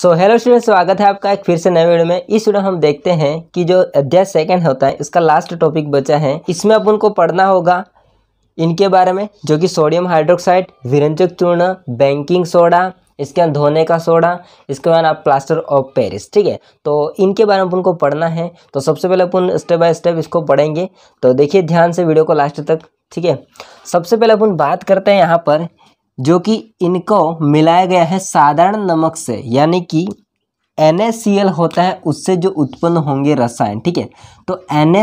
so hello student स्वागत है आपका एक फिर से नए वीडियो में इस वीडियो हम देखते हैं कि जो अध्याय सेकंड होता है इसका लास्ट टॉपिक बचा है इसमें अपन को पढ़ना होगा इनके बारे में जो कि सोडियम हाइड्रोक्साइड विरंजक चूर्ण बैंकिंग सोडा इसके बाद धोने का सोडा इसके बाद आप प्लास्टर ऑफ पेरिस ठीक है तो इनके बारे में उनको पढ़ना है तो सबसे पहले अपन स्टेप बाय स्टेप इसको पढ़ेंगे तो देखिए ध्यान से वीडियो को लास्ट तक ठीक है सबसे पहले अपन बात करते हैं यहाँ पर जो कि इनको मिलाया गया है साधारण नमक से यानी कि एन होता है उससे जो उत्पन्न होंगे रसायन ठीक है तो एन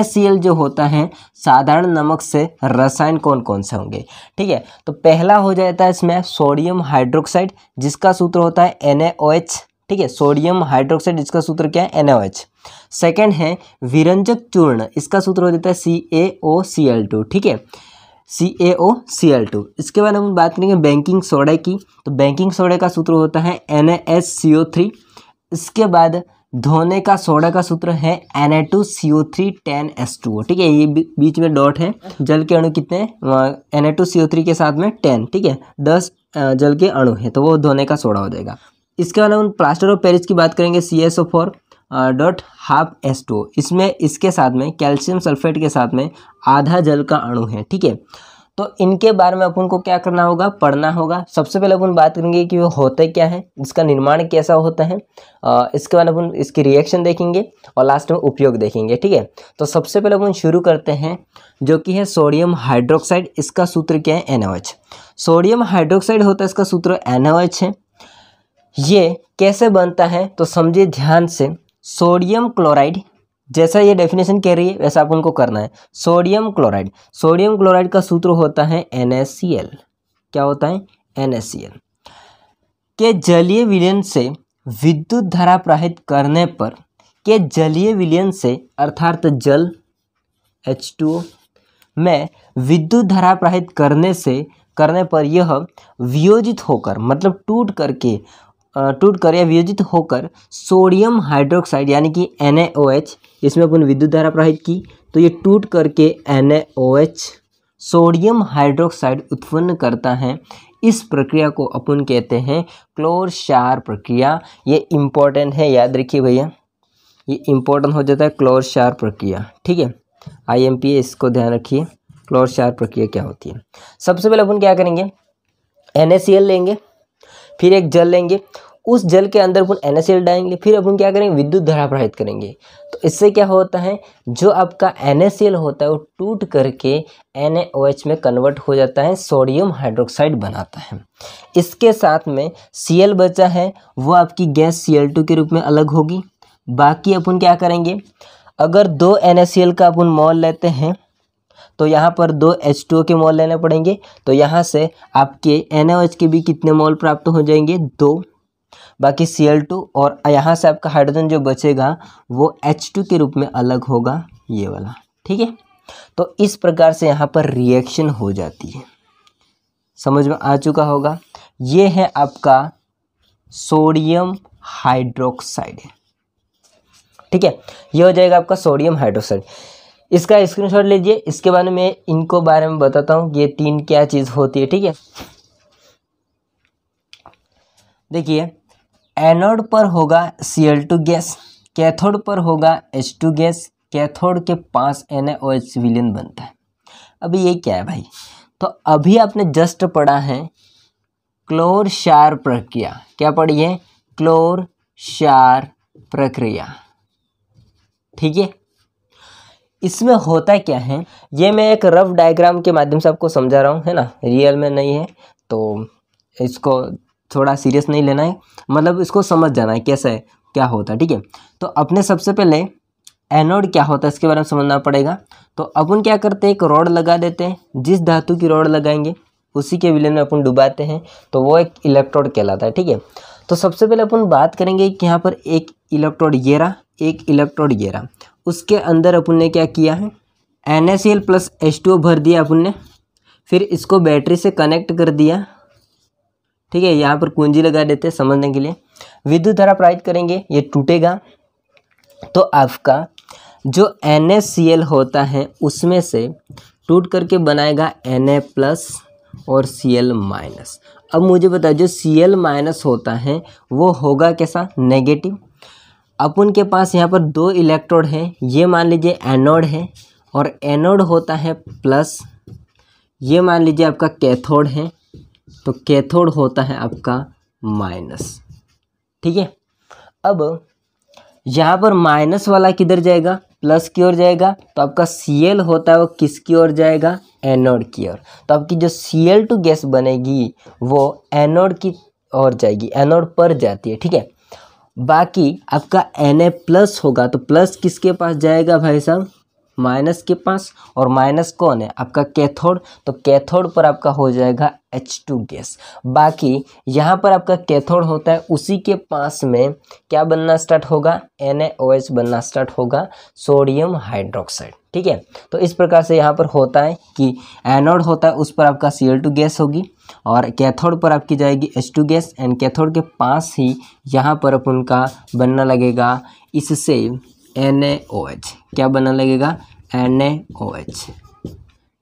जो होता है साधारण नमक से रसायन कौन कौन से होंगे ठीक है तो पहला हो जाता है इसमें सोडियम हाइड्रोक्साइड जिसका सूत्र होता है एन ठीक है सोडियम हाइड्रोक्साइड जिसका सूत्र क्या है एन सेकेंड है विरंजक चूर्ण इसका सूत्र हो जाता है सी ठीक है C A O C L to इसके बाद हम बात करेंगे बैंकिंग सोडे की तो बैंकिंग सोडे का सूत्र होता है N S C O three इसके बाद धोने का सोडा का सूत्र है N A two C O three ten S two O ठीक है ये बीच में डॉट है जल के अणु कितने N A two C O three के साथ में टेन ठीक है दस जल के अणु है तो वो धोने का सोडा हो जाएगा इसके बाद हम प्लास्टर ऑफ पेरिस की बात करेंगे C S O four dot half S two इसमें इसके साथ में कैल्शियम सल्फेट के साथ में आधा जल का अणु है ठीक है तो इनके बारे में अपन को क्या करना होगा पढ़ना होगा सबसे पहले अपन बात करेंगे कि वो होते क्या है इसका निर्माण कैसा होता है आ, इसके बाद अपन इसकी रिएक्शन देखेंगे और लास्ट में उपयोग देखेंगे ठीक है तो सबसे पहले अपन शुरू करते हैं जो कि है सोडियम हाइड्रोक्साइड इसका सूत्र क्या है एन सोडियम हाइड्रोक्साइड होता है इसका सूत्र एन है ये कैसे बनता है तो समझिए ध्यान से सोडियम क्लोराइड जैसा ये डेफिनेशन कह रही है वैसा आप उनको करना है सोडियम क्लोराइड सोडियम क्लोराइड का सूत्र होता है एन क्या होता है एन के जलीय विलयन से विद्युत धारा प्राहित करने पर के जलीय विलयन से अर्थात जल H2O में विद्युत धारा प्राहित करने से करने पर यह वियोजित होकर मतलब टूट करके टूट कर या वियोजित होकर सोडियम हाइड्रोक्साइड यानी कि एन इसमें अपन विद्युत धारा प्रवाहित की तो ये टूट करके एन सोडियम हाइड्रोक्साइड उत्पन्न करता है इस प्रक्रिया को अपन कहते हैं क्लोरशार प्रक्रिया ये इम्पोर्टेंट है याद रखिए भैया ये इम्पोर्टेंट हो जाता है क्लोरशार प्रक्रिया ठीक है आई इसको ध्यान रखिए क्लोरशार प्रक्रिया क्या होती है सबसे पहले अपन क्या करेंगे एन लेंगे फिर एक जल लेंगे उस जल के अंदर अपन एन डालेंगे फिर अपन क्या करेंगे विद्युत धारा प्रवाहित करेंगे तो इससे क्या होता है जो आपका एन होता है वो टूट करके एन में कन्वर्ट हो जाता है सोडियम हाइड्रोक्साइड बनाता है इसके साथ में सी बचा है वो आपकी गैस सी के रूप में अलग होगी बाकी अपन क्या करेंगे अगर दो एन का अपन मॉल लेते हैं तो यहाँ पर दो एच टू के मॉल लेने पड़ेंगे तो यहाँ से आपके एन के भी कितने मॉल प्राप्त हो जाएंगे दो बाकी सी एल टू और यहाँ से आपका हाइड्रोजन जो बचेगा वो एच टू के रूप में अलग होगा ये वाला ठीक है तो इस प्रकार से यहाँ पर रिएक्शन हो जाती है समझ में आ चुका होगा ये है आपका सोडियम हाइड्रोक्साइड ठीक है ये हो जाएगा आपका सोडियम हाइड्रोक्साइड इसका स्क्रीनशॉट लीजिए इसके बाद में इनको बारे में बताता हूँ ये तीन क्या चीज़ होती है ठीक है देखिए एनोड पर होगा C L two gas cathode पर होगा एच टू गैस कैथोड के पास एन एच विलियन बनता है अभी ये क्या है भाई तो अभी आपने जस्ट पढ़ा है क्लोर शार प्रक्रिया क्या पढ़ी है क्लोर शार प्रक्रिया ठीक है इसमें होता क्या है ये मैं एक रफ डायग्राम के माध्यम से आपको समझा रहा हूँ है ना रियल में नहीं है तो इसको थोड़ा सीरियस नहीं लेना है मतलब इसको समझ जाना है कैसा है क्या होता है ठीक है तो अपने सबसे पहले एनोड क्या होता है इसके बारे में समझना पड़ेगा तो अपन क्या करते हैं एक रॉड लगा देते हैं जिस धातु की रॉड लगाएंगे उसी के विलेन में अपन डुबाते हैं तो वो एक इलेक्ट्रोड कहलाता है ठीक है तो सबसे पहले अपन बात करेंगे कि यहाँ पर एक इलेक्ट्रोड ये रहा एक इलेक्ट्रोड ये रहा उसके अंदर अपन ने क्या किया है N S L plus H two भर दिया अपन ने फिर इसको बैटरी से कनेक्ट कर दिया ठीक है यहाँ पर कुंजी लगा देते हैं समझने के लिए विद्युत धारा प्राप्त करेंगे ये टूटेगा तो आपका जो एन होता है उसमें से टूट करके बनाएगा एन प्लस और सी एल माइनस अब मुझे बताओ जो सी एल माइनस होता है वो होगा कैसा नेगेटिव अपन के पास यहाँ पर दो इलेक्ट्रोड हैं ये मान लीजिए एनोड है और एनोड होता है प्लस ये मान लीजिए आपका कैथोड है तो कैथोड होता है आपका माइनस ठीक है अब यहाँ पर माइनस वाला किधर जाएगा प्लस की ओर जाएगा तो आपका सी एल होता है वो किसकी ओर जाएगा एनोड की ओर तो आपकी जो सी एल टू गैस बनेगी वो एनोड की ओर जाएगी एनोड पर जाती है ठीक है बाकी आपका एन ए प्लस होगा तो प्लस किसके पास जाएगा भाई साहब माइनस के पास और माइनस कौन है आपका कैथोड तो कैथोड पर आपका हो जाएगा एच टू गैस बाकी यहाँ पर आपका कैथोड होता है उसी के पास में क्या बनना स्टार्ट होगा एन बनना स्टार्ट होगा सोडियम हाइड्रोक्साइड ठीक है तो इस प्रकार से यहाँ पर होता है कि एनोड होता है उस पर आपका सी गैस होगी और कैथोड पर आपकी जाएगी H two gas and cathode के पास ही यहाँ पर अपन का बनना लगेगा इससे एन क्या बनना लगेगा एन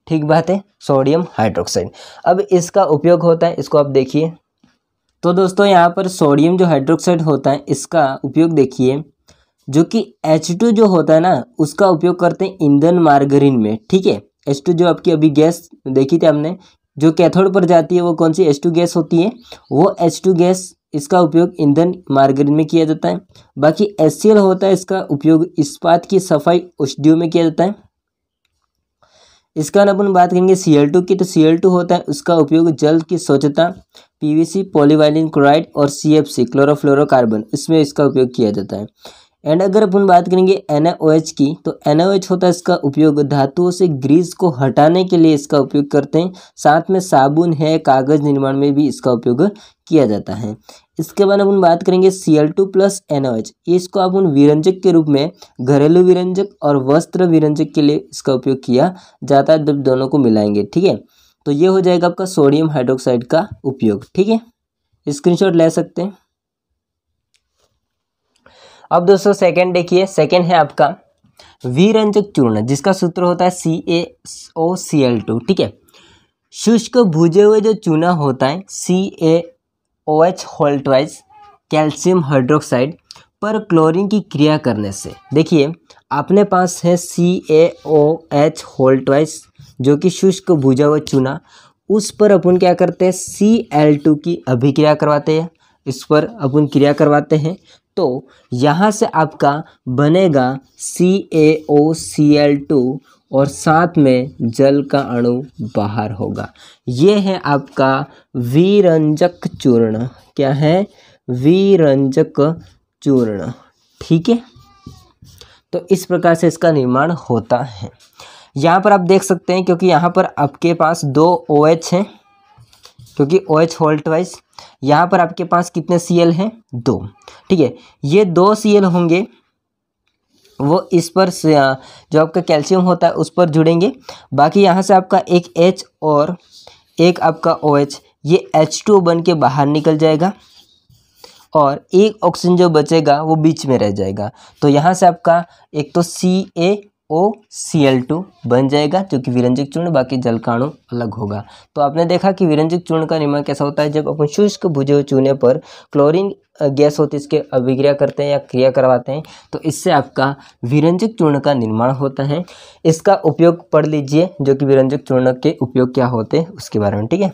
ठीक बात है सोडियम हाइड्रोक्साइड अब इसका उपयोग होता है इसको आप देखिए तो दोस्तों यहाँ पर सोडियम जो हाइड्रोक्साइड होता है इसका उपयोग देखिए जो कि H2 जो होता है ना उसका उपयोग करते हैं ईंधन मार्गरीन में ठीक है H2 जो आपकी अभी गैस देखी थी हमने जो कैथोड पर जाती है वो कौन सी एच टू गैस होती है वो एच टू गैस इसका उपयोग ईंधन मार्गरीन में किया जाता है बाकी एस सी एल होता है इसका उपयोग इस्पात की सफाई औषधियों में किया जाता है इसका अपन बात करेंगे सी एल टू की तो सी एल टू होता है उसका उपयोग जल की स्वच्छता P V C polyvinyl chloride और सी एफ सी क्लोरोफ्लोरोकार्बन इसमें इसका उपयोग किया जाता है एंड अगर अपन बात करेंगे एन की तो एन होता है इसका उपयोग धातुओं से ग्रीस को हटाने के लिए इसका उपयोग करते हैं साथ में साबुन है कागज़ निर्माण में भी इसका उपयोग किया जाता है इसके बाद अपन बात करेंगे C L two plus N इसको अपन विरंजक के रूप में घरेलू विरंजक और वस्त्र विरंजक के लिए इसका उपयोग किया जाता है जब दोनों को मिलाएंगे ठीक है तो ये हो जाएगा आपका सोडियम हाइड्रोक्साइड का उपयोग ठीक है स्क्रीनशॉट ले सकते हैं अब दोस्तों सेकंड देखिए सेकंड है आपका वीरंजक चूर्ण जिसका सूत्र होता है C A O C L to ठीक है शुष्क भुजे हुए जो चूना होता है सी ए ओ एच होल्टवाइज कैल्शियम हाइड्रोक्साइड पर क्लोरीन की क्रिया करने से देखिए अपने पास है सी ए ओ एच होल्टवाइज जो कि शुष्क भुजा हुआ चूना उस पर अपन क्या करते हैं सी एल टू की अभिक्रिया करवाते हैं इस पर अपन क्रिया करवाते हैं तो यहाँ से आपका बनेगा सी A O C L to और साथ में जल का अणु बाहर होगा ये है आपका विरंजक चूर्ण क्या है विरंजक चूर्ण ठीक है तो इस प्रकार से इसका निर्माण होता है यहाँ पर आप देख सकते हैं क्योंकि यहाँ पर आपके पास दो ओ OH हैं क्योंकि ओ एच होल्ट वाइज यहाँ पर आपके पास कितने सी एल हैं दो ठीक है ये दो सी एल होंगे वो इस पर जो आपका कैल्शियम होता है उस पर जुड़ेंगे बाकी यहाँ से आपका एक एच और एक आपका ओ एच ये एच टू बन के बाहर निकल जाएगा और एक ऑक्सीजन जो बचेगा वो बीच में रह जाएगा तो यहाँ से आपका एक तो सी A O C L to बन जाएगा जो कि विरंजिक चूर्ण बाकी जलकाणु अलग होगा तो आपने देखा कि विरंजिक चूर्ण का निर्माण कैसा होता है जब अपन शुष्क भुजे चूने पर क्लोरीन गैस होती इसके अभिक्रिया करते हैं या क्रिया करवाते हैं तो इससे आपका विरंजक चूर्ण का निर्माण होता है इसका उपयोग पढ़ लीजिए जो कि विरंजक चूर्ण के उपयोग क्या होते हैं उसके बारे में ठीक है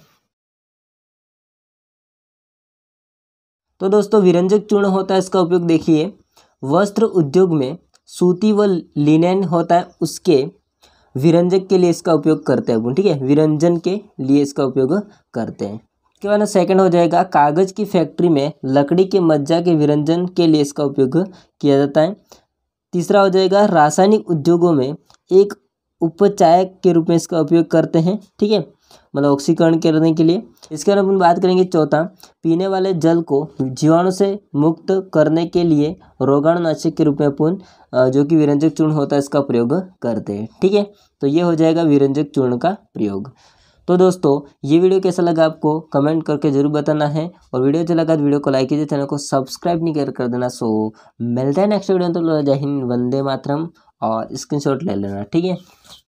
तो दोस्तों विरंजक चूर्ण होता है इसका उपयोग देखिए वस्त्र उद्योग में सूती व लिनेन होता है उसके विरंजक के लिए इसका उपयोग करते हैं ठीक है विरंजन के लिए इसका उपयोग करते हैं के बाद सेकंड हो जाएगा कागज़ की फैक्ट्री में लकड़ी के मज्जा के विरंजन के लिए इसका उपयोग किया जाता है तीसरा हो जाएगा रासायनिक उद्योगों में एक उपचायक के रूप में इसका उपयोग करते हैं ठीक है मतलब ऑक्सीकरण करने के लिए इसके बाद अपन बात करेंगे चौथा पीने वाले जल को जीवाणु से मुक्त करने के लिए रोगाणुनाशक के रूप में अपन जो कि विरंजक चूर्ण होता है इसका प्रयोग करते हैं ठीक है तो ये हो जाएगा विरंजक चूर्ण का प्रयोग तो दोस्तों ये वीडियो कैसा लगा आपको कमेंट करके जरूर बताना है और वीडियो अच्छा लगा तो वीडियो को लाइक कीजिए चैनल को सब्सक्राइब नहीं कर कर देना सो मिलते हैं नेक्स्ट वीडियो तो जय हिंद वंदे मातरम और स्क्रीनशॉट ले लेना ठीक है